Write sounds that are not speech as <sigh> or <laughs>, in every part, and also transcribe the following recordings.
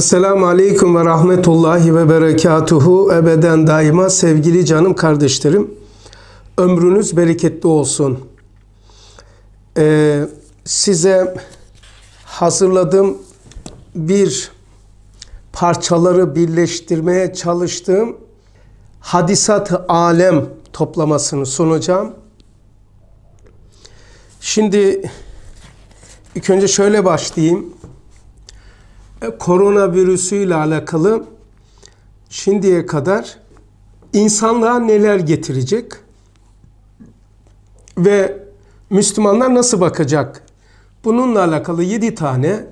Esselamu Aleyküm ve Rahmetullahi ve Berekatuhu ebeden daima sevgili canım kardeşlerim. Ömrünüz bereketli olsun. Ee, size hazırladığım bir parçaları birleştirmeye çalıştığım hadisat Alem toplamasını sunacağım. Şimdi ilk önce şöyle başlayayım. E, koronavirüsüyle alakalı şimdiye kadar insanlığa neler getirecek ve Müslümanlar nasıl bakacak? Bununla alakalı 7 tane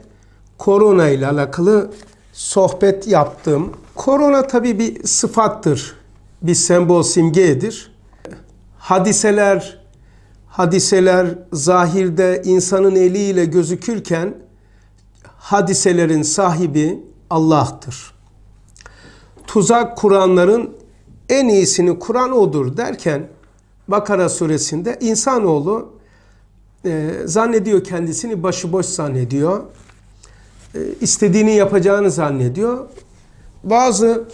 korona ile alakalı sohbet yaptım. Korona tabi bir sıfattır, bir sembol simgedir. Hadiseler, hadiseler zahirde insanın eliyle gözükürken hadiselerin sahibi Allah'tır. Tuzak kuranların en iyisini kuran odur derken Bakara suresinde insanoğlu e, zannediyor kendisini başıboş zannediyor. E, istediğini yapacağını zannediyor. Bazı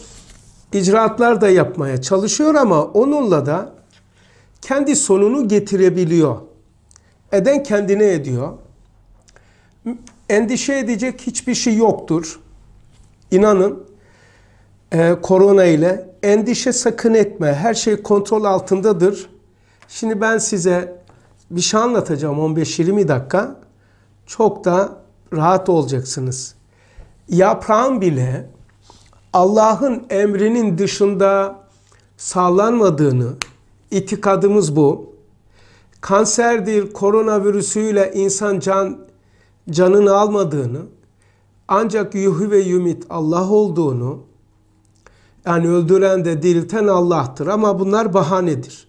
icraatlar da yapmaya çalışıyor ama onunla da kendi sonunu getirebiliyor. Eden kendine ediyor endişe edecek hiçbir şey yoktur. İnanın e, korona ile endişe sakın etme. Her şey kontrol altındadır. Şimdi ben size bir şey anlatacağım 15-20 dakika. Çok da rahat olacaksınız. Yaprağın bile Allah'ın emrinin dışında sağlanmadığını, itikadımız bu. Kanserdir, koronavirüsüyle insan can canını almadığını, ancak yuhi ve yumit Allah olduğunu, yani öldüren de dirilten Allah'tır ama bunlar bahanedir.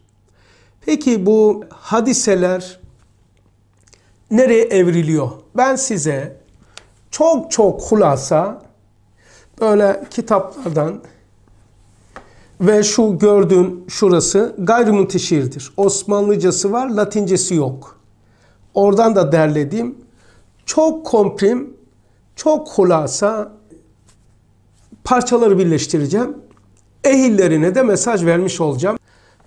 Peki bu hadiseler nereye evriliyor? Ben size çok çok hulasa böyle kitaplardan ve şu gördüğün şurası gayrimüteşirdir. Osmanlıcası var, Latincesi yok. Oradan da derlediğim çok komprim, çok hulasa parçaları birleştireceğim. Ehillerine de mesaj vermiş olacağım.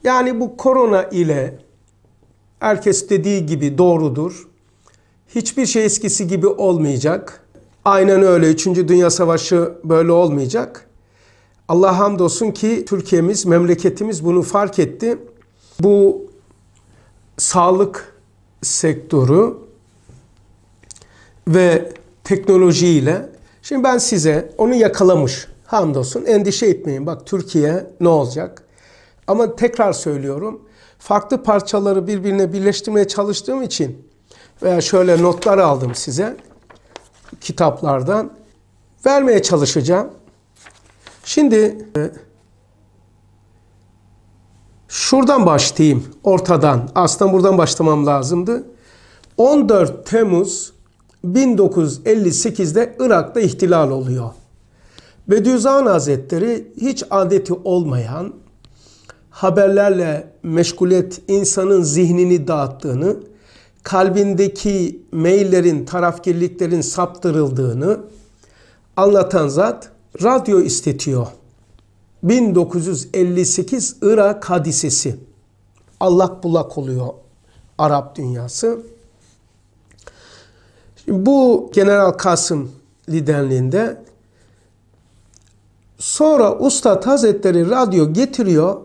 Yani bu korona ile herkes dediği gibi doğrudur. Hiçbir şey eskisi gibi olmayacak. Aynen öyle. Üçüncü Dünya Savaşı böyle olmayacak. Allah hamdolsun ki Türkiye'miz, memleketimiz bunu fark etti. Bu sağlık sektörü ve teknolojiyle. Şimdi ben size onu yakalamış hamdolsun endişe etmeyin. Bak Türkiye ne olacak? Ama tekrar söylüyorum farklı parçaları birbirine birleştirmeye çalıştığım için veya şöyle notlar aldım size kitaplardan vermeye çalışacağım. Şimdi e, şuradan başlayayım ortadan. Aslında buradan başlamam lazımdı. 14 Temmuz 1958'de Irak'ta ihtilal oluyor. Bediüzzaman Hazretleri hiç adeti olmayan haberlerle meşguliyet insanın zihnini dağıttığını, kalbindeki meyillerin, tarafkirliklerin saptırıldığını anlatan zat radyo istetiyor. 1958 Irak hadisesi. Allak bulak oluyor Arap dünyası. Bu General Kasım liderliğinde sonra Usta Hazretleri radyo getiriyor.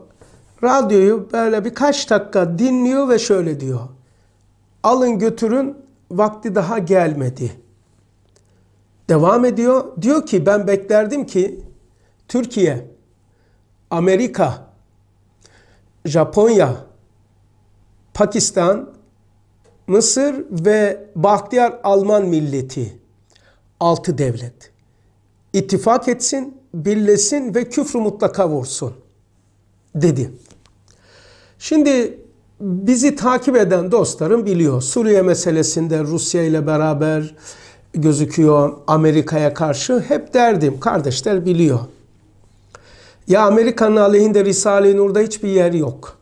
Radyoyu böyle birkaç dakika dinliyor ve şöyle diyor. Alın götürün vakti daha gelmedi. Devam ediyor. Diyor ki ben beklerdim ki Türkiye, Amerika, Japonya, Pakistan Mısır ve Bahtiyar Alman milleti altı devlet ittifak etsin, birlesin ve küfrü mutlaka vursun dedi. Şimdi bizi takip eden dostlarım biliyor. Suriye meselesinde Rusya ile beraber gözüküyor Amerika'ya karşı. Hep derdim kardeşler biliyor. Ya Amerika'nın aleyhinde Risale-i Nur'da hiçbir yer yok.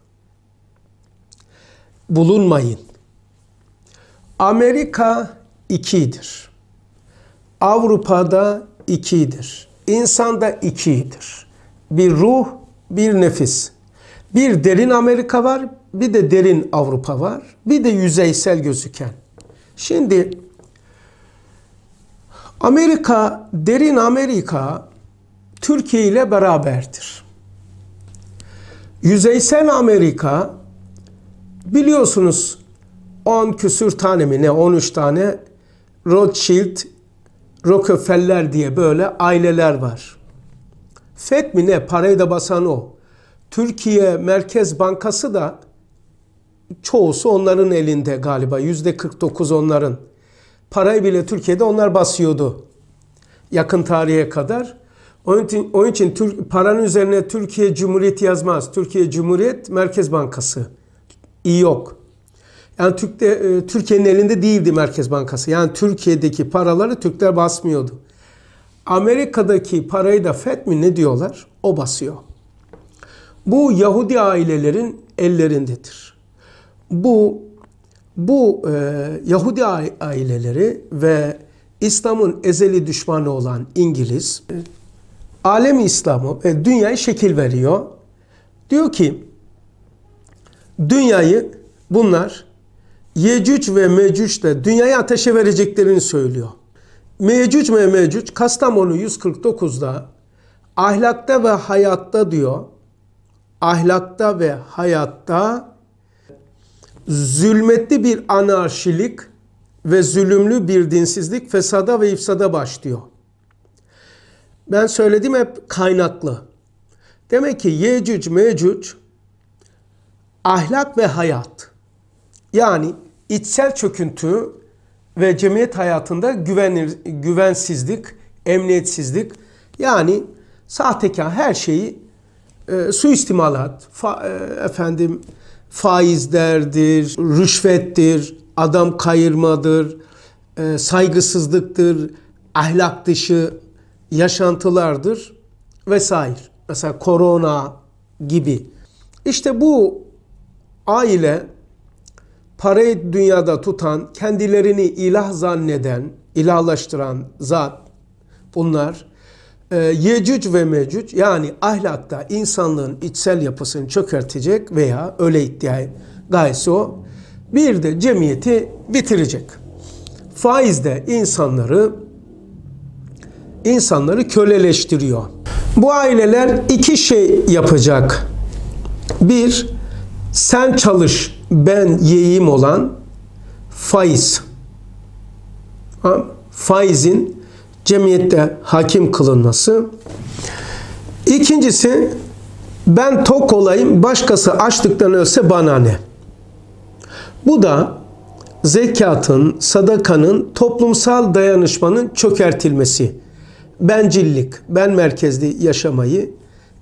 Bulunmayın. Amerika 2'dir. Avrupa'da 2'dir. İnsanda 2'dir. Bir ruh, bir nefis. Bir derin Amerika var, bir de derin Avrupa var, bir de yüzeysel gözüken. Şimdi Amerika, derin Amerika Türkiye ile beraberdir. Yüzeysel Amerika biliyorsunuz 10 küsür tane mi ne 13 tane Rothschild, Rockefeller diye böyle aileler var. FED mi ne parayı da basan o. Türkiye Merkez Bankası da çoğusu onların elinde galiba. Yüzde 49 onların. Parayı bile Türkiye'de onlar basıyordu. Yakın tarihe kadar. Onun için, onun için Türk, paranın üzerine Türkiye Cumhuriyet yazmaz. Türkiye Cumhuriyet Merkez Bankası. İyi yok. Yani Türk'te, e, Türkiye'nin elinde değildi Merkez Bankası. Yani Türkiye'deki paraları Türkler basmıyordu. Amerika'daki parayı da FED mi ne diyorlar? O basıyor. Bu Yahudi ailelerin ellerindedir. Bu bu e, Yahudi aileleri ve İslam'ın ezeli düşmanı olan İngiliz e, alem İslam'ı ve dünyaya şekil veriyor. Diyor ki dünyayı bunlar Yecüc ve Mecüc de dünyaya ateşe vereceklerini söylüyor. Mecüc ve Mecüc Kastamonu 149'da ahlakta ve hayatta diyor. Ahlakta ve hayatta zulmetli bir anarşilik ve zulümlü bir dinsizlik fesada ve ifsada başlıyor. Ben söyledim hep kaynaklı. Demek ki Yecüc Mecüc ahlak ve hayat yani içsel çöküntü ve cemiyet hayatında güvenir, güvensizlik, emniyetsizlik yani sahtekar her şeyi e, suistimalat, fa, e, efendim faizlerdir, rüşvettir, adam kayırmadır, e, saygısızlıktır, ahlak dışı yaşantılardır vesaire. Mesela korona gibi. İşte bu aile parayı dünyada tutan, kendilerini ilah zanneden, ilahlaştıran zat bunlar e, Yecüc ve Mecüc yani ahlakta insanlığın içsel yapısını çökertecek veya öyle iddia gayesi o. Bir de cemiyeti bitirecek. Faiz de insanları insanları köleleştiriyor. Bu aileler iki şey yapacak. Bir, sen çalış ben yeğim olan faiz faizin cemiyette hakim kılınması. İkincisi ben tok olayım başkası açlıktan ölse bana ne? Bu da zekatın, sadakanın, toplumsal dayanışmanın çökertilmesi. Bencillik, ben merkezli yaşamayı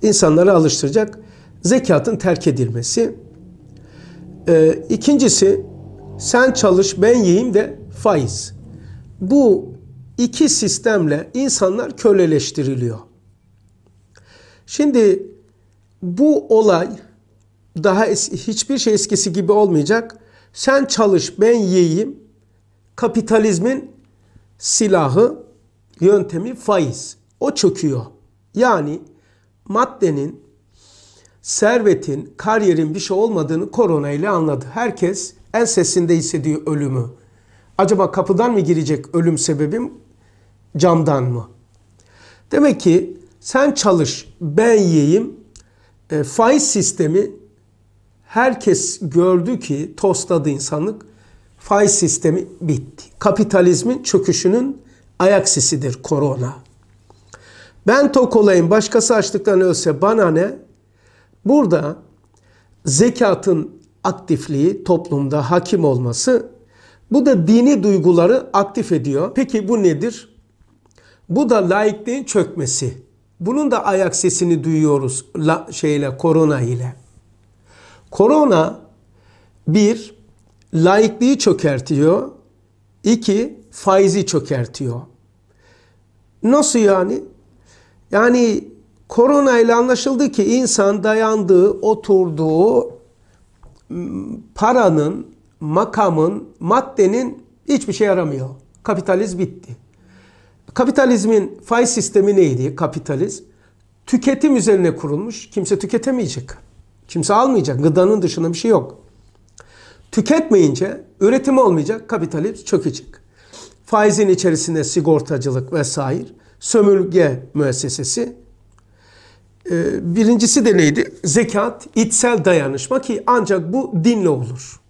insanlara alıştıracak zekatın terk edilmesi. E, ikincisi sen çalış ben yiyeyim de faiz. Bu iki sistemle insanlar köleleştiriliyor. Şimdi bu olay daha es- hiçbir şey eskisi gibi olmayacak. Sen çalış ben yiyeyim. Kapitalizmin silahı, yöntemi faiz. O çöküyor. Yani maddenin servetin, kariyerin bir şey olmadığını korona ile anladı. Herkes en sesinde hissediği ölümü. Acaba kapıdan mı girecek ölüm sebebim camdan mı? Demek ki sen çalış, ben yiyeyim. E, faiz sistemi herkes gördü ki tostladı insanlık. Faiz sistemi bitti. Kapitalizmin çöküşünün ayak sisidir korona. Ben tok olayım, başkası açlıktan ölse bana ne? Burada zekatın aktifliği, toplumda hakim olması bu da dini duyguları aktif ediyor. Peki bu nedir? Bu da laikliğin çökmesi. Bunun da ayak sesini duyuyoruz la, şeyle korona ile. Korona bir laikliği çökertiyor. iki faizi çökertiyor. Nasıl yani? Yani Korona ile anlaşıldı ki insan dayandığı, oturduğu paranın, makamın, maddenin hiçbir şey yaramıyor. Kapitalizm bitti. Kapitalizmin faiz sistemi neydi? Kapitalizm tüketim üzerine kurulmuş. Kimse tüketemeyecek. Kimse almayacak. Gıdanın dışında bir şey yok. Tüketmeyince üretim olmayacak. Kapitalizm çökecek. Faizin içerisinde sigortacılık vesaire, sömürge müessesesi ee, birincisi de neydi? Zekat, içsel dayanışma ki ancak bu dinle olur.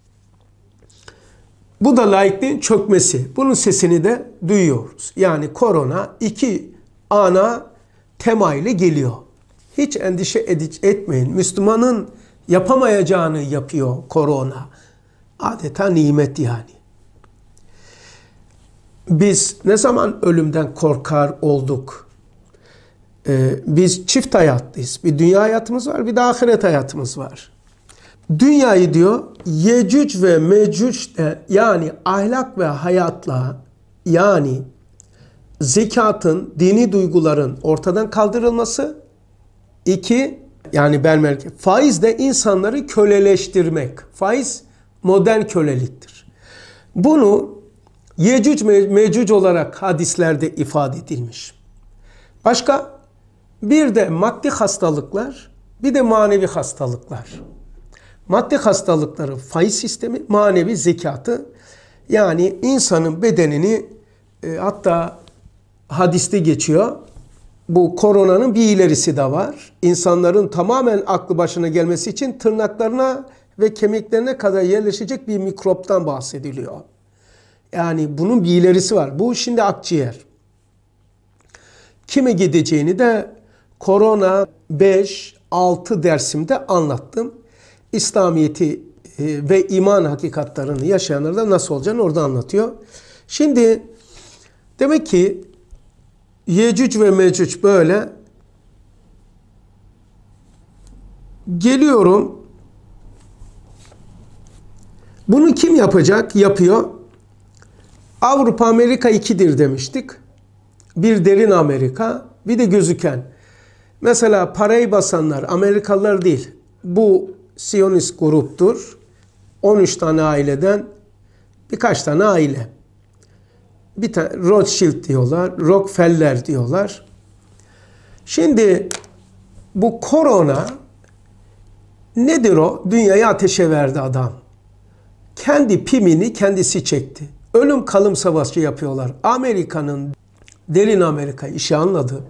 Bu da laikliğin çökmesi. Bunun sesini de duyuyoruz. Yani korona iki ana temayla geliyor. Hiç endişe etmeyin. Müslümanın yapamayacağını yapıyor korona. Adeta nimet yani. Biz ne zaman ölümden korkar olduk? Ee, biz çift hayatlıyız. Bir dünya hayatımız var, bir de ahiret hayatımız var. Dünyayı diyor Yecüc ve Mecüc de yani ahlak ve hayatla yani zekatın, dini duyguların ortadan kaldırılması. iki yani belmelki faiz de insanları köleleştirmek. Faiz modern köleliktir. Bunu Yecüc mecüc olarak hadislerde ifade edilmiş. Başka bir de maddi hastalıklar, bir de manevi hastalıklar. Maddi hastalıkları faiz sistemi, manevi zekatı. Yani insanın bedenini e, hatta hadiste geçiyor. Bu koronanın bir ilerisi de var. İnsanların tamamen aklı başına gelmesi için tırnaklarına ve kemiklerine kadar yerleşecek bir mikroptan bahsediliyor. Yani bunun bir ilerisi var. Bu şimdi akciğer. Kime gideceğini de Korona 5-6 dersimde anlattım. İslamiyeti e, ve iman hakikatlarını yaşayanlarda nasıl olacağını orada anlatıyor. Şimdi demek ki Yecüc ve Mecüc böyle geliyorum. Bunu kim yapacak? Yapıyor. Avrupa Amerika ikidir demiştik. Bir derin Amerika, bir de gözüken. Mesela parayı basanlar Amerikalılar değil. Bu Siyonist gruptur. 13 tane aileden birkaç tane aile. Bir tane Rothschild diyorlar, Rockefeller diyorlar. Şimdi bu korona nedir o? Dünyayı ateşe verdi adam. Kendi pimini kendisi çekti. Ölüm kalım savaşı yapıyorlar. Amerika'nın derin Amerika işi anladı.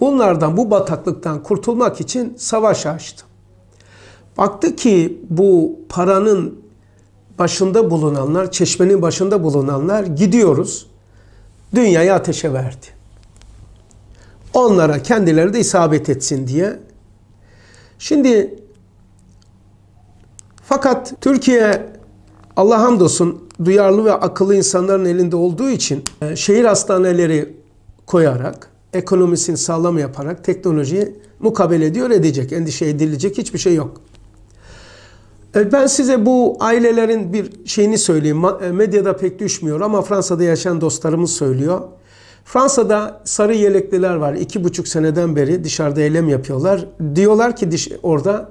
Bunlardan bu bataklıktan kurtulmak için savaş açtı. Baktı ki bu paranın başında bulunanlar, çeşmenin başında bulunanlar gidiyoruz. Dünyayı ateşe verdi. Onlara kendileri de isabet etsin diye. Şimdi fakat Türkiye Allah hamdolsun duyarlı ve akıllı insanların elinde olduğu için e, şehir hastaneleri koyarak ekonomisini sağlam yaparak teknolojiyi mukabele ediyor edecek. Endişe edilecek hiçbir şey yok. E, ben size bu ailelerin bir şeyini söyleyeyim. E, medyada pek düşmüyor ama Fransa'da yaşayan dostlarımız söylüyor. Fransa'da sarı yelekliler var. İki buçuk seneden beri dışarıda eylem yapıyorlar. Diyorlar ki orada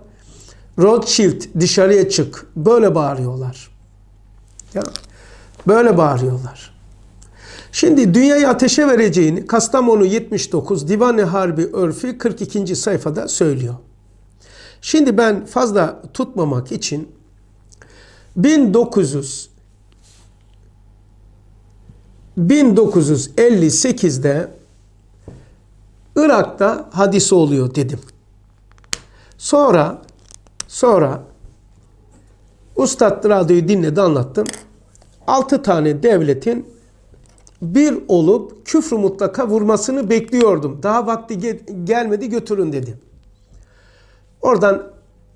Rothschild dışarıya çık. Böyle bağırıyorlar. Ya, böyle bağırıyorlar. Şimdi dünyayı ateşe vereceğini Kastamonu 79 divan Divani Harbi örfi 42. sayfada söylüyor. Şimdi ben fazla tutmamak için 1900 1958'de Irak'ta hadise oluyor dedim. Sonra sonra Ustad Radyo'yu dinledi anlattım. 6 tane devletin bir olup küfrü mutlaka vurmasını bekliyordum. Daha vakti ge gelmedi götürün dedi. Oradan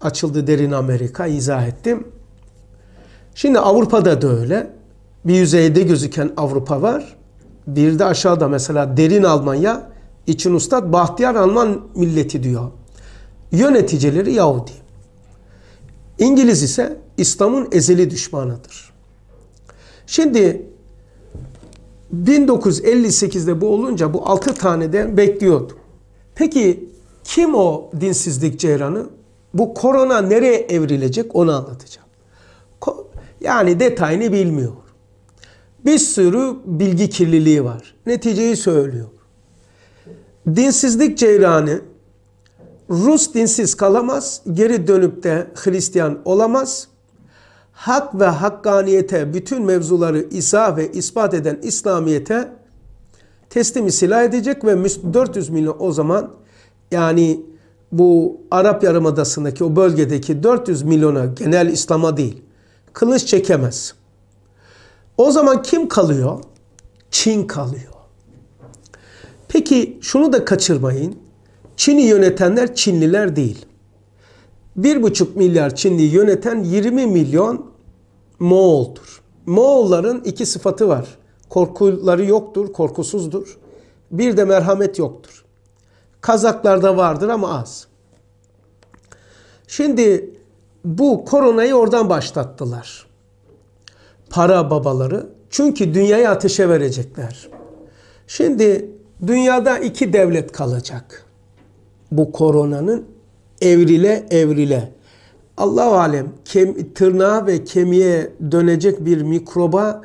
açıldı derin Amerika izah ettim. Şimdi Avrupa'da da öyle. Bir yüzeyde gözüken Avrupa var. Bir de aşağıda mesela derin Almanya için ustad Bahtiyar Alman milleti diyor. Yöneticileri Yahudi. İngiliz ise İslam'ın ezeli düşmanıdır. Şimdi 1958'de bu olunca bu 6 de bekliyordu. Peki kim o dinsizlik ceyranı? Bu korona nereye evrilecek onu anlatacağım. yani detayını bilmiyor. Bir sürü bilgi kirliliği var. Neticeyi söylüyor. Dinsizlik ceyranı Rus dinsiz kalamaz, geri dönüp de Hristiyan olamaz hak ve hakkaniyete bütün mevzuları izah ve ispat eden İslamiyet'e teslimi silah edecek ve 400 milyon o zaman yani bu Arap Yarımadası'ndaki o bölgedeki 400 milyona genel İslam'a değil kılıç çekemez. O zaman kim kalıyor? Çin kalıyor. Peki şunu da kaçırmayın. Çin'i yönetenler Çinliler değil. 1,5 milyar Çinliyi yöneten 20 milyon Moğol'dur. Moğolların iki sıfatı var. Korkuları yoktur, korkusuzdur. Bir de merhamet yoktur. Kazaklarda vardır ama az. Şimdi bu koronayı oradan başlattılar. Para babaları. Çünkü dünyayı ateşe verecekler. Şimdi dünyada iki devlet kalacak. Bu koronanın evrile evrile. Allah-u Alem kem, tırnağa ve kemiğe dönecek bir mikroba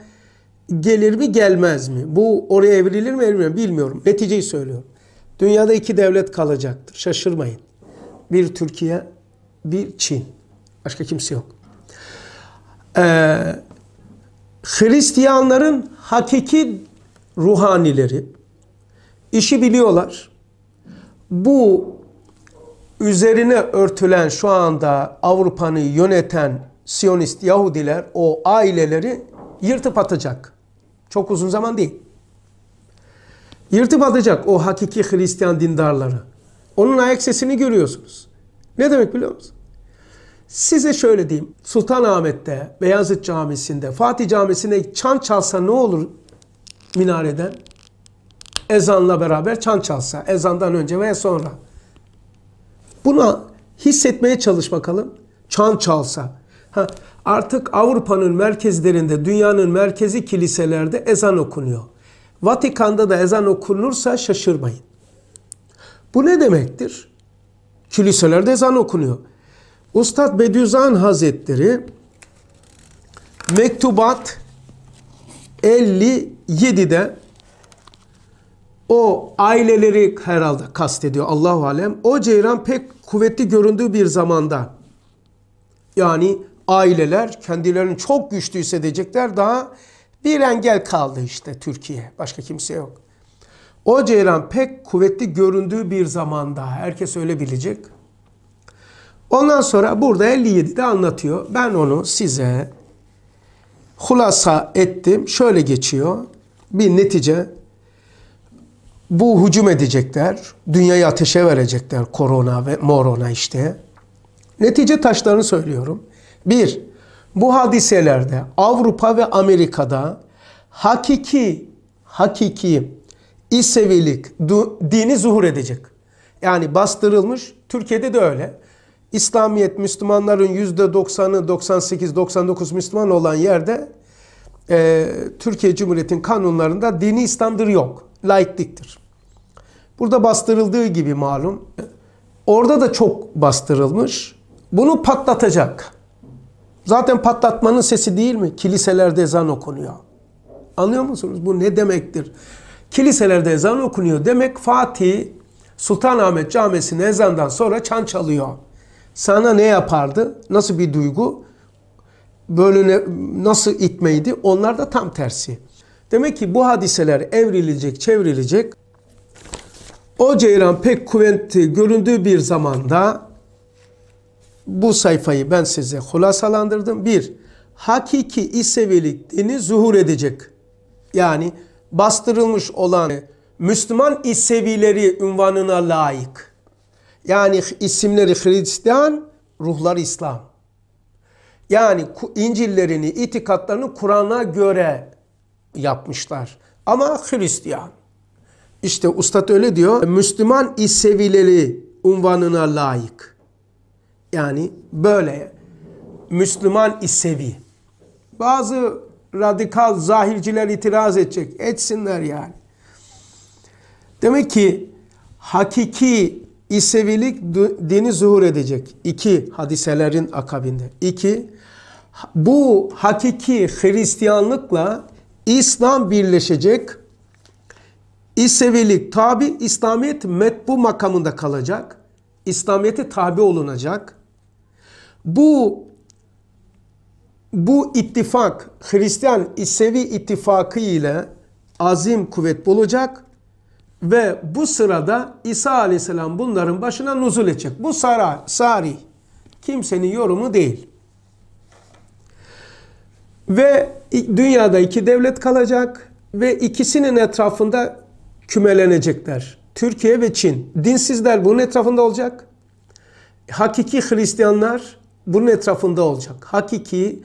gelir mi gelmez mi? Bu oraya evrilir mi evrilir mi bilmiyorum. Neticeyi söylüyorum. Dünyada iki devlet kalacaktır. Şaşırmayın. Bir Türkiye, bir Çin. Başka kimse yok. Ee, Hristiyanların hakiki ruhanileri işi biliyorlar. Bu üzerine örtülen şu anda Avrupa'nı yöneten Siyonist Yahudiler o aileleri yırtıp atacak. Çok uzun zaman değil. Yırtıp atacak o hakiki Hristiyan dindarları. Onun ayak sesini görüyorsunuz. Ne demek biliyor musunuz? Size şöyle diyeyim. Sultanahmet'te, Beyazıt Camisi'nde, Fatih Camisinde çan çalsa ne olur minareden? Ezanla beraber çan çalsa. Ezandan önce ve sonra. Buna hissetmeye çalış bakalım. Çan çalsa. Ha, artık Avrupa'nın merkezlerinde, dünyanın merkezi kiliselerde ezan okunuyor. Vatikan'da da ezan okunursa şaşırmayın. Bu ne demektir? Kiliselerde ezan okunuyor. Ustad Bediüzzaman Hazretleri Mektubat 57'de o aileleri herhalde kastediyor Allahu alem. O ceyran pek kuvvetli göründüğü bir zamanda yani aileler kendilerini çok güçlü hissedecekler daha bir engel kaldı işte Türkiye. Başka kimse yok. O ceyran pek kuvvetli göründüğü bir zamanda herkes öyle bilecek. Ondan sonra burada 57'de anlatıyor. Ben onu size hulasa ettim. Şöyle geçiyor. Bir netice bu hücum edecekler. Dünyayı ateşe verecekler korona ve morona işte. Netice taşlarını söylüyorum. Bir, bu hadiselerde Avrupa ve Amerika'da hakiki, hakiki İsevilik dini zuhur edecek. Yani bastırılmış. Türkiye'de de öyle. İslamiyet Müslümanların yüzde %90'ı 98-99 Müslüman olan yerde e, Türkiye Cumhuriyeti'nin kanunlarında dini İslam'dır yok laikliktir. Burada bastırıldığı gibi malum. Orada da çok bastırılmış. Bunu patlatacak. Zaten patlatmanın sesi değil mi? Kiliselerde ezan okunuyor. Anlıyor musunuz? Bu ne demektir? Kiliselerde ezan okunuyor. Demek Fatih Sultanahmet Camisi'ne ezandan sonra çan çalıyor. Sana ne yapardı? Nasıl bir duygu? Böyle ne nasıl itmeydi? Onlar da tam tersi. Demek ki bu hadiseler evrilecek, çevrilecek. O ceyran pek kuvvetli göründüğü bir zamanda bu sayfayı ben size hulasalandırdım. Bir, hakiki İsevilik dini zuhur edecek. Yani bastırılmış olan Müslüman İsevileri ünvanına layık. Yani isimleri Hristiyan, ruhları İslam. Yani İncil'lerini, itikatlarını Kur'an'a göre yapmışlar. Ama Hristiyan. İşte Ustad öyle diyor. Müslüman İsevileri unvanına layık. Yani böyle Müslüman İsevi. Bazı radikal zahirciler itiraz edecek. Etsinler yani. Demek ki hakiki İsevilik dini zuhur edecek. İki hadiselerin akabinde. İki, bu hakiki Hristiyanlıkla İslam birleşecek. İsevilik tabi İslamiyet metbu makamında kalacak. İslamiyete tabi olunacak. Bu bu ittifak Hristiyan İsevi ittifakı ile azim kuvvet bulacak ve bu sırada İsa aleyhisselam bunların başına nuzul edecek. Bu sarı, sari kimsenin yorumu değil. Ve dünyada iki devlet kalacak ve ikisinin etrafında kümelenecekler. Türkiye ve Çin. Dinsizler bunun etrafında olacak. Hakiki Hristiyanlar bunun etrafında olacak. Hakiki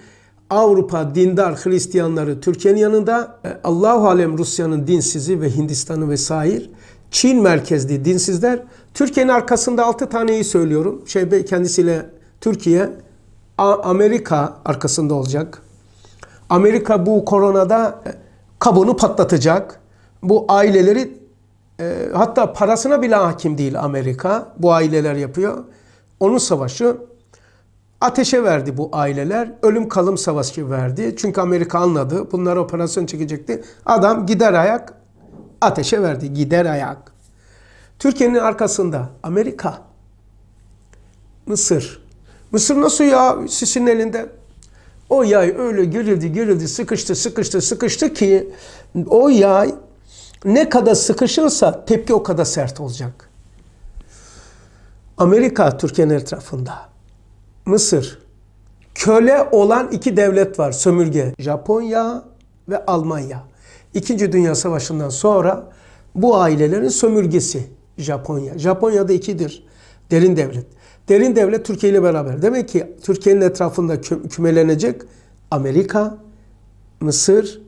Avrupa dindar Hristiyanları Türkiye'nin yanında, e, Allahu alem Rusya'nın dinsizi ve Hindistan'ı vesaire. Çin merkezli dinsizler. Türkiye'nin arkasında altı taneyi söylüyorum. Şey kendisiyle Türkiye, Amerika arkasında olacak. Amerika bu koronada e, kabuğunu patlatacak. Bu aileleri e, hatta parasına bile hakim değil Amerika. Bu aileler yapıyor. Onun savaşı ateşe verdi bu aileler. Ölüm kalım savaşı verdi. Çünkü Amerika anladı. Bunlar operasyon çekecekti. Adam gider ayak ateşe verdi. Gider ayak. Türkiye'nin arkasında Amerika, Mısır. Mısır nasıl ya Sisi'nin elinde? O yay öyle gerildi gerildi sıkıştı sıkıştı sıkıştı ki o yay ne kadar sıkışırsa tepki o kadar sert olacak. Amerika Türkiye'nin etrafında. Mısır. Köle olan iki devlet var sömürge. Japonya ve Almanya. İkinci Dünya Savaşı'ndan sonra bu ailelerin sömürgesi Japonya. Japonya'da ikidir. Derin devlet. Derin devlet Türkiye ile beraber. Demek ki Türkiye'nin etrafında kü kümelenecek Amerika, Mısır,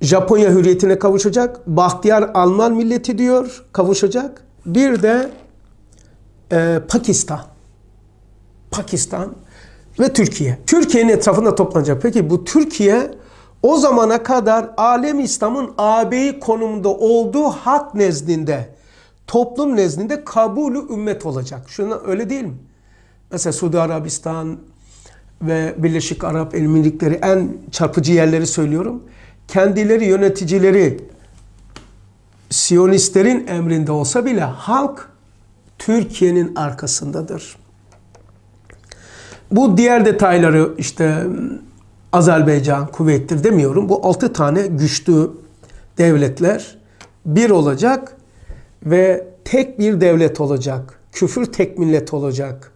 Japonya hürriyetine kavuşacak. Bahtiyar Alman milleti diyor kavuşacak. Bir de e, Pakistan. Pakistan ve Türkiye. Türkiye'nin etrafında toplanacak. Peki bu Türkiye o zamana kadar alem İslam'ın ağabeyi konumunda olduğu hak nezdinde toplum nezdinde kabulü ümmet olacak. Şuna öyle değil mi? Mesela Suudi Arabistan ve Birleşik Arap Emirlikleri en çarpıcı yerleri söylüyorum. Kendileri yöneticileri Siyonistlerin emrinde olsa bile halk Türkiye'nin arkasındadır. Bu diğer detayları işte Azerbaycan, Kuvvettir demiyorum. Bu altı tane güçlü devletler bir olacak ve tek bir devlet olacak. Küfür tek millet olacak.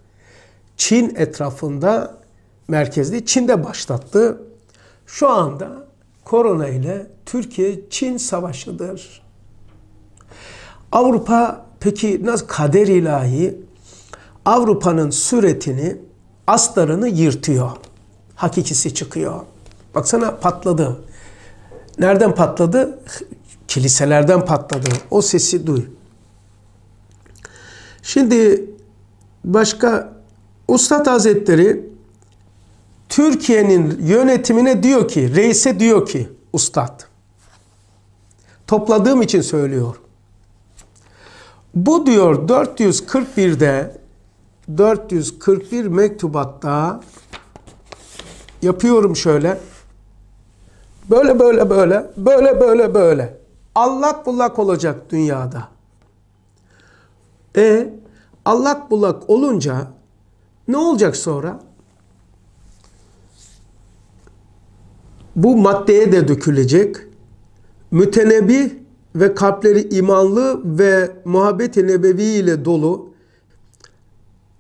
Çin etrafında merkezli. Çin de başlattı. Şu anda korona ile Türkiye-Çin savaşıdır. Avrupa peki nasıl kader ilahi Avrupa'nın suretini aslarını yırtıyor. Hakikisi çıkıyor. Baksana patladı. Nereden patladı? kiliselerden patladı. O sesi duy. Şimdi başka Ustad Hazretleri Türkiye'nin yönetimine diyor ki, reise diyor ki ustad. Topladığım için söylüyor. Bu diyor 441'de 441 mektubatta yapıyorum şöyle. Böyle böyle böyle, böyle böyle böyle allak bullak olacak dünyada. E allak bullak olunca ne olacak sonra? Bu maddeye de dökülecek. Mütenebi ve kalpleri imanlı ve muhabbet-i nebevi ile dolu,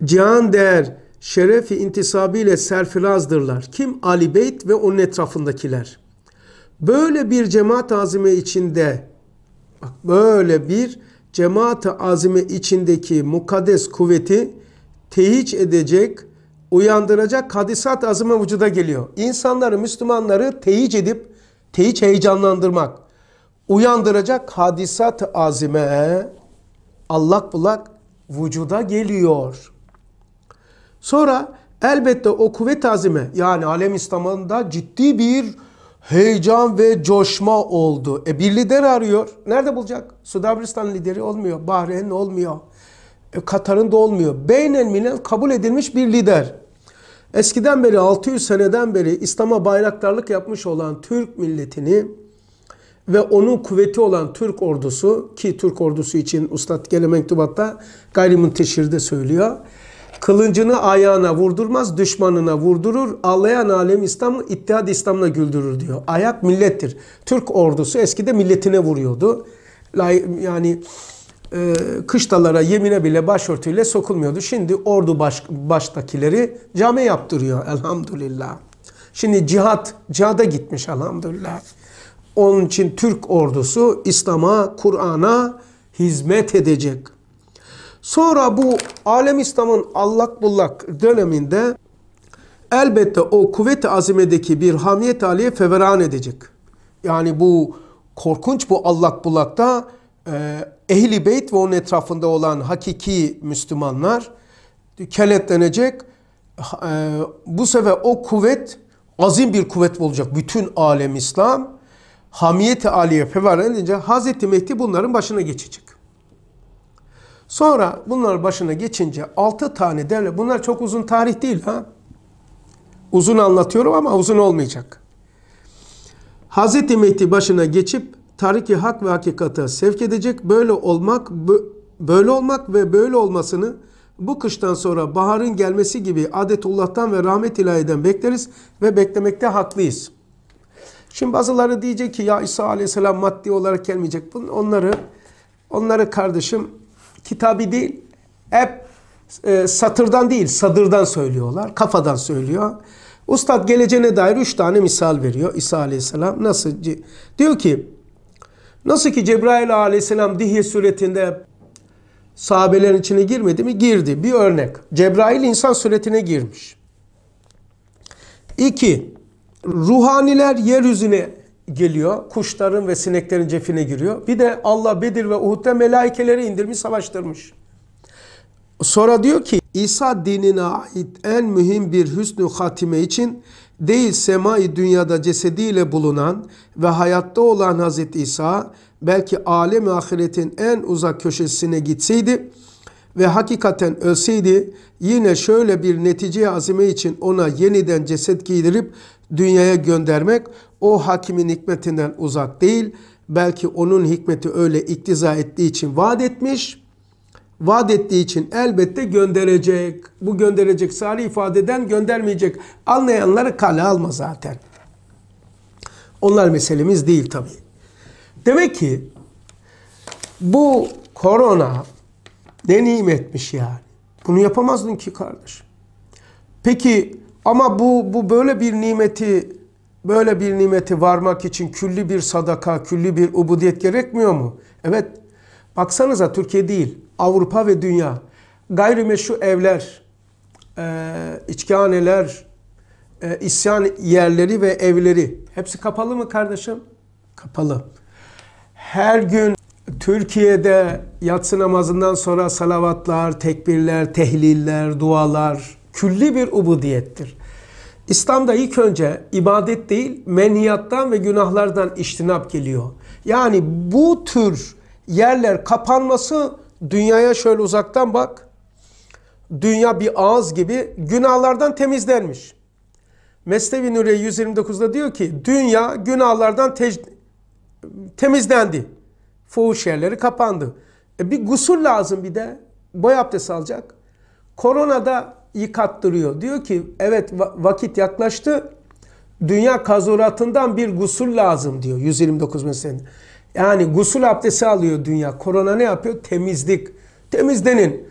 cihan değer, şerefi intisabı ile serfirazdırlar. Kim? Ali Beyt ve onun etrafındakiler.'' Böyle bir cemaat azime içinde bak böyle bir cemaat azime içindeki mukaddes kuvveti tehiç edecek, uyandıracak hadisat azime vücuda geliyor. İnsanları, Müslümanları tehiç edip tehiç heyecanlandırmak, uyandıracak hadisat azime allak bullak vücuda geliyor. Sonra elbette o kuvvet azime yani alem İslam'ında ciddi bir heyecan ve coşma oldu. E bir lider arıyor. Nerede bulacak? Sudan lideri olmuyor. Bahreyn olmuyor. E, Katar'ın da olmuyor. Beynel minel kabul edilmiş bir lider. Eskiden beri 600 seneden beri İslam'a bayraktarlık yapmış olan Türk milletini ve onun kuvveti olan Türk ordusu ki Türk ordusu için Ustad gelemektubatta Mektubat'ta gayrimunteşirde söylüyor Kılıncını ayağına vurdurmaz, düşmanına vurdurur. Ağlayan alem İslam'ı ittihad İslam'la güldürür diyor. Ayak millettir. Türk ordusu eskide milletine vuruyordu. Yani e, kışlalara yemine bile başörtüyle sokulmuyordu. Şimdi ordu baş, baştakileri cami yaptırıyor elhamdülillah. Şimdi cihat, cihada gitmiş elhamdülillah. Onun için Türk ordusu İslam'a, Kur'an'a hizmet edecek. Sonra bu alem İslam'ın allak bullak döneminde elbette o kuvvet-i azimedeki bir hamiyet aliye feveran edecek. Yani bu korkunç bu allak bullakta e, ehli beyt ve onun etrafında olan hakiki Müslümanlar keletlenecek. E, bu sefer o kuvvet azim bir kuvvet olacak. Bütün alem İslam hamiyet-i aliye feveran edince Hazreti Mehdi bunların başına geçecek. Sonra bunlar başına geçince 6 tane devlet, bunlar çok uzun tarih değil ha. Uzun anlatıyorum ama uzun olmayacak. Hz. Mehdi başına geçip tariki hak ve hakikata sevk edecek. Böyle olmak böyle olmak ve böyle olmasını bu kıştan sonra baharın gelmesi gibi adetullah'tan ve rahmet ilahiden bekleriz ve beklemekte haklıyız. Şimdi bazıları diyecek ki ya İsa aleyhisselam maddi olarak gelmeyecek. Onları onları kardeşim Kitabı değil. Hep e, satırdan değil, sadırdan söylüyorlar. Kafadan söylüyor. Ustad geleceğine dair üç tane misal veriyor İsa Aleyhisselam. Nasıl? Diyor ki nasıl ki Cebrail Aleyhisselam dihye suretinde sahabelerin içine girmedi mi? Girdi. Bir örnek. Cebrail insan suretine girmiş. İki, ruhaniler yeryüzüne geliyor. Kuşların ve sineklerin cefine giriyor. Bir de Allah Bedir ve Uhud'da melaikeleri indirmiş, savaştırmış. Sonra diyor ki İsa dinine ait en mühim bir hüsnü hatime için değil semai dünyada cesediyle bulunan ve hayatta olan Hazreti İsa belki alem ahiretin en uzak köşesine gitseydi ve hakikaten ölseydi yine şöyle bir netice azime için ona yeniden ceset giydirip dünyaya göndermek o hakimin hikmetinden uzak değil. Belki onun hikmeti öyle iktiza ettiği için vaat etmiş. Vaat ettiği için elbette gönderecek. Bu gönderecek salih ifadeden göndermeyecek. Anlayanları kale alma zaten. Onlar meselemiz değil tabii. Demek ki bu korona ne nimetmiş yani. Bunu yapamazdın ki kardeş. Peki ama bu, bu böyle bir nimeti böyle bir nimeti varmak için külli bir sadaka, külli bir ubudiyet gerekmiyor mu? Evet. Baksanıza Türkiye değil, Avrupa ve dünya. Gayrimeşru evler, e, içkihaneler, e, isyan yerleri ve evleri hepsi kapalı mı kardeşim? Kapalı. Her gün Türkiye'de yatsı namazından sonra salavatlar, tekbirler, tehliller, dualar külli bir ubudiyettir. İslam'da ilk önce ibadet değil menhiyattan ve günahlardan iştinap geliyor. Yani bu tür yerler kapanması dünyaya şöyle uzaktan bak. Dünya bir ağız gibi günahlardan temizlenmiş. Mesnevi Nuriye 129'da diyor ki dünya günahlardan temizlendi. Fuhuş yerleri kapandı. E bir gusül lazım bir de. Boy abdesti alacak. Koronada yıkattırıyor. Diyor ki evet vakit yaklaştı. Dünya kazuratından bir gusul lazım diyor 129 meselenin. Yani gusul abdesti alıyor dünya. Korona ne yapıyor? Temizlik. Temizlenin.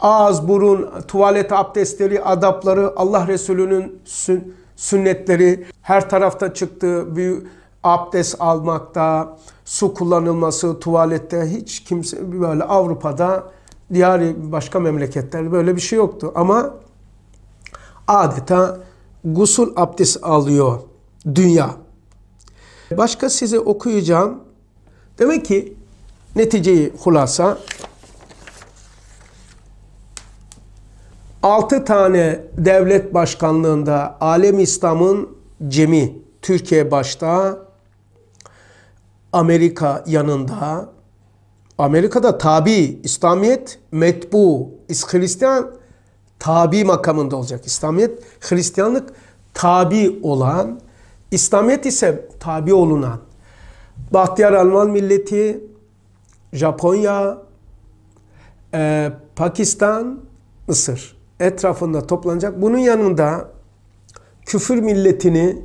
Ağız, burun, tuvalet abdestleri, adapları, Allah Resulü'nün sünnetleri, her tarafta çıktığı bir abdest almakta, su kullanılması, tuvalette hiç kimse böyle Avrupa'da diğer başka memleketlerde böyle bir şey yoktu. Ama adeta gusul abdest alıyor dünya. Başka size okuyacağım. Demek ki neticeyi hulasa altı tane devlet başkanlığında alem İslam'ın cemi Türkiye başta Amerika yanında Amerika'da tabi İslamiyet metbu, Hristiyan tabi makamında olacak. İslamiyet Hristiyanlık tabi olan, İslamiyet ise tabi olunan. Bahtiyar Alman milleti, Japonya, e, Pakistan, Mısır etrafında toplanacak. Bunun yanında küfür milletini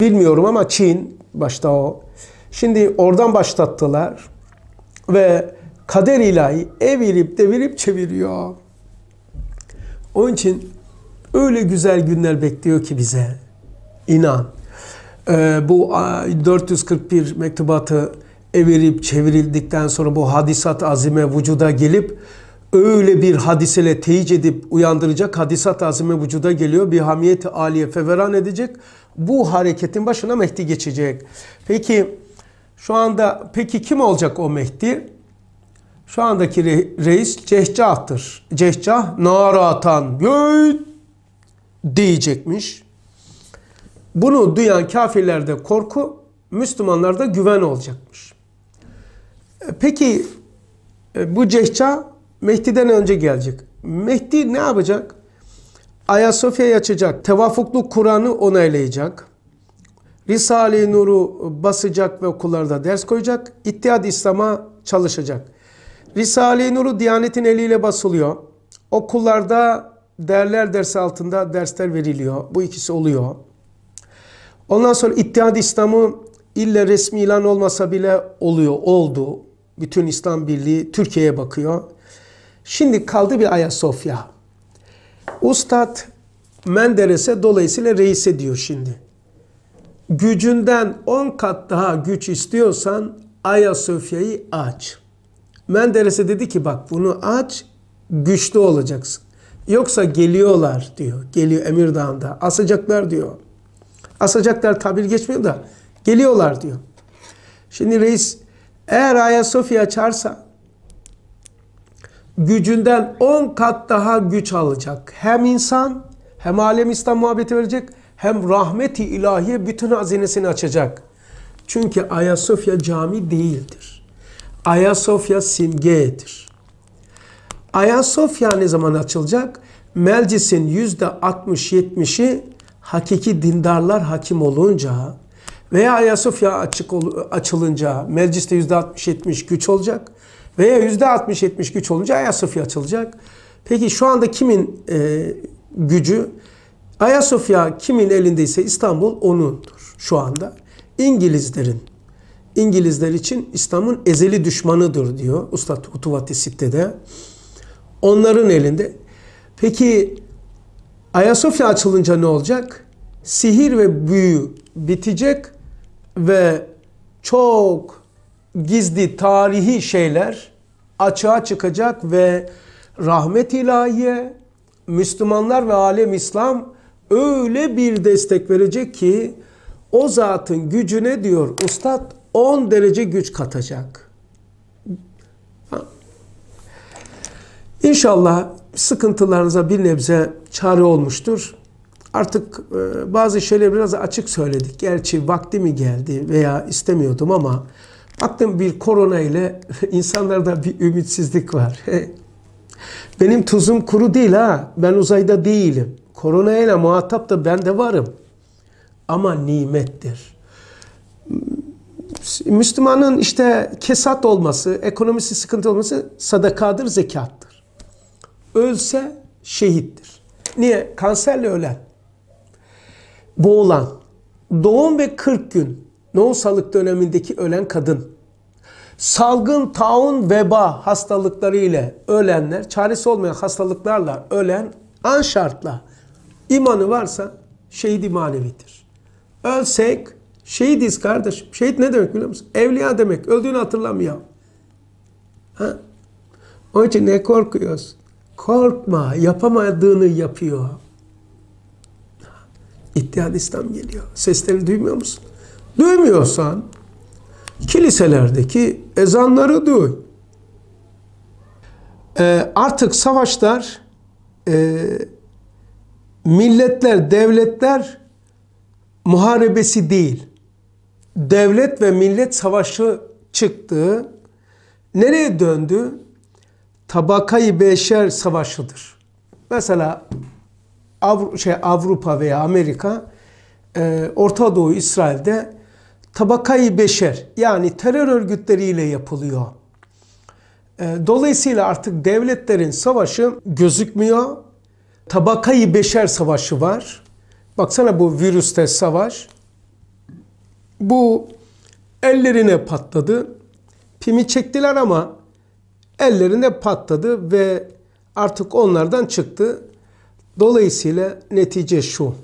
bilmiyorum ama Çin başta o. Şimdi oradan başlattılar ve kader ilahi evirip devirip çeviriyor. Onun için öyle güzel günler bekliyor ki bize. İnan. Ee, bu 441 mektubatı evirip çevirildikten sonra bu hadisat azime vücuda gelip öyle bir hadisele teyic edip uyandıracak hadisat azime vücuda geliyor. Bir hamiyeti aliye feveran edecek. Bu hareketin başına Mehdi geçecek. Peki şu anda peki kim olacak o Mehdi? Şu andaki reis Cehcah'tır. Cehcah nara atan göğüt diyecekmiş. Bunu duyan kafirlerde korku, Müslümanlarda güven olacakmış. E, peki e, bu Cehcah Mehdi'den önce gelecek. Mehdi ne yapacak? Ayasofya'yı açacak. Tevafuklu Kur'an'ı onaylayacak. Risale-i Nur'u basacak ve okullarda ders koyacak. İttihad İslam'a çalışacak. Risale-i Nur'u Diyanet'in eliyle basılıyor. Okullarda değerler dersi altında dersler veriliyor. Bu ikisi oluyor. Ondan sonra İttihad İslam'ı ille resmi ilan olmasa bile oluyor, oldu. Bütün İslam Birliği Türkiye'ye bakıyor. Şimdi kaldı bir Ayasofya. Ustad Menderes'e dolayısıyla reis ediyor şimdi gücünden 10 kat daha güç istiyorsan Ayasofya'yı aç. Menderes'e dedi ki bak bunu aç güçlü olacaksın. Yoksa geliyorlar diyor. Geliyor Emirdağ'da. Asacaklar diyor. Asacaklar tabir geçmiyor da geliyorlar diyor. Şimdi reis eğer Ayasofya açarsa gücünden 10 kat daha güç alacak. Hem insan hem alem İslam muhabbeti verecek hem rahmeti ilahiye bütün hazinesini açacak. Çünkü Ayasofya cami değildir. Ayasofya simgedir. Ayasofya ne zaman açılacak? Meclisin yüzde 60-70'i hakiki dindarlar hakim olunca veya Ayasofya açık ol, açılınca mecliste yüzde 60-70 güç olacak veya yüzde 60-70 güç olunca Ayasofya açılacak. Peki şu anda kimin e, gücü? Ayasofya kimin elindeyse İstanbul onundur şu anda. İngilizlerin, İngilizler için İslam'ın ezeli düşmanıdır diyor Usta Hutuvati Sitte'de. Onların elinde. Peki Ayasofya açılınca ne olacak? Sihir ve büyü bitecek ve çok gizli tarihi şeyler açığa çıkacak ve rahmet ilahiye, Müslümanlar ve alem İslam öyle bir destek verecek ki o zatın gücüne diyor ustad 10 derece güç katacak. İnşallah sıkıntılarınıza bir nebze çare olmuştur. Artık e, bazı şeyleri biraz açık söyledik. Gerçi vakti mi geldi veya istemiyordum ama baktım bir korona ile <laughs> insanlarda bir ümitsizlik var. <laughs> Benim tuzum kuru değil ha. Ben uzayda değilim. Koronayla muhatap da ben de varım. Ama nimettir. Müslümanın işte kesat olması, ekonomisi sıkıntı olması sadakadır, zekattır. Ölse şehittir. Niye? Kanserle ölen, boğulan, doğum ve 40 gün nohusalık dönemindeki ölen kadın, salgın, taun, veba hastalıkları ile ölenler, çaresi olmayan hastalıklarla ölen an şartla İmanı varsa şehidi manevidir. Ölsek şehidiz kardeşim. Şehit ne demek biliyor musun? Evliya demek. Öldüğünü hatırlamıyor. Ha? Onun için ne korkuyoruz? Korkma. Yapamadığını yapıyor. İttihad İslam geliyor. Sesleri duymuyor musun? Duymuyorsan kiliselerdeki ezanları duy. Ee, artık savaşlar e, milletler, devletler muharebesi değil. Devlet ve millet savaşı çıktı. Nereye döndü? Tabakayı beşer savaşıdır. Mesela Avru şey Avrupa veya Amerika, e, Orta Doğu, İsrail'de tabakayı beşer yani terör örgütleriyle yapılıyor. E, dolayısıyla artık devletlerin savaşı gözükmüyor Tabakayı beşer savaşı var. Baksana bu virüste savaş. Bu ellerine patladı. Pimi çektiler ama ellerine patladı ve artık onlardan çıktı. Dolayısıyla netice şu.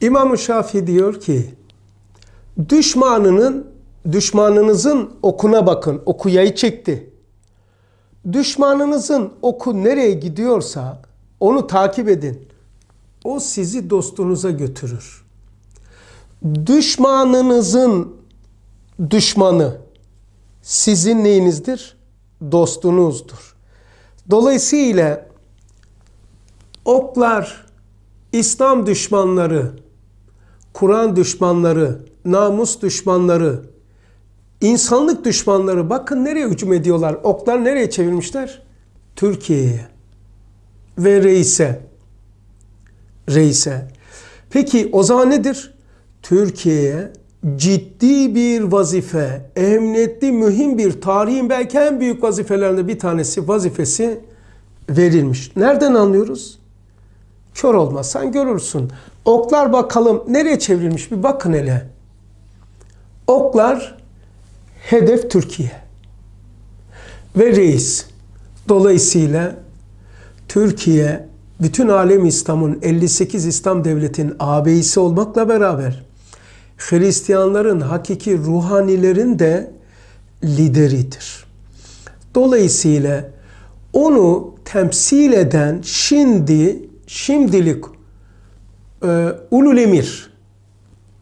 İmam Şafii diyor ki düşmanının düşmanınızın okuna bakın. Okuyayı çekti. Düşmanınızın oku nereye gidiyorsa onu takip edin. O sizi dostunuza götürür. Düşmanınızın düşmanı sizin neyinizdir? Dostunuzdur. Dolayısıyla oklar, İslam düşmanları, Kur'an düşmanları, namus düşmanları, İnsanlık düşmanları bakın nereye hücum ediyorlar. Oklar nereye çevirmişler? Türkiye'ye ve reise. Reise. Peki o zaman nedir? Türkiye'ye ciddi bir vazife, emniyetli mühim bir tarihin belki en büyük vazifelerinde bir tanesi vazifesi verilmiş. Nereden anlıyoruz? Kör olmazsan görürsün. Oklar bakalım nereye çevrilmiş bir bakın hele. Oklar hedef Türkiye ve reis. Dolayısıyla Türkiye bütün alem İslam'ın 58 İslam devletin ağabeyisi olmakla beraber Hristiyanların, hakiki ruhanilerin de lideridir. Dolayısıyla onu temsil eden şimdi, şimdilik e, Ulul Emir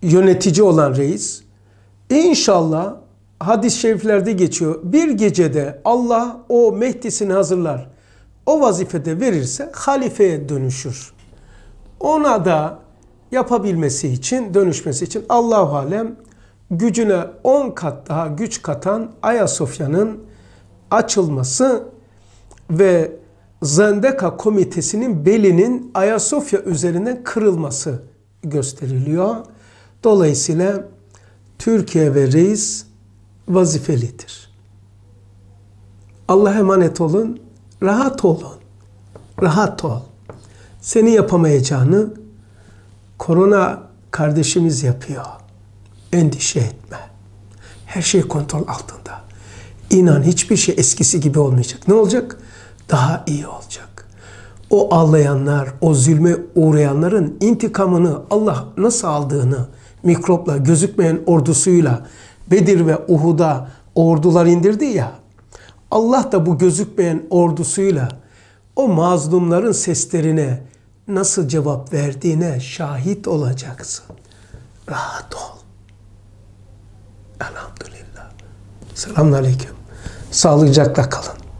yönetici olan reis inşallah hadis-i şeriflerde geçiyor. Bir gecede Allah o Mehdi'sini hazırlar. O vazifede verirse halifeye dönüşür. Ona da yapabilmesi için, dönüşmesi için Allahu alem gücüne 10 kat daha güç katan Ayasofya'nın açılması ve Zendeka komitesinin belinin Ayasofya üzerinden kırılması gösteriliyor. Dolayısıyla Türkiye ve reis vazifelidir. Allah'a emanet olun, rahat olun, rahat ol. Seni yapamayacağını korona kardeşimiz yapıyor. Endişe etme. Her şey kontrol altında. İnan hiçbir şey eskisi gibi olmayacak. Ne olacak? Daha iyi olacak. O ağlayanlar, o zulme uğrayanların intikamını Allah nasıl aldığını, mikropla, gözükmeyen ordusuyla, Bedir ve Uhud'a ordular indirdi ya. Allah da bu gözükmeyen ordusuyla o mazlumların seslerine nasıl cevap verdiğine şahit olacaksın. Rahat ol. Elhamdülillah. Selamun Aleyküm. Sağlıcakla kalın.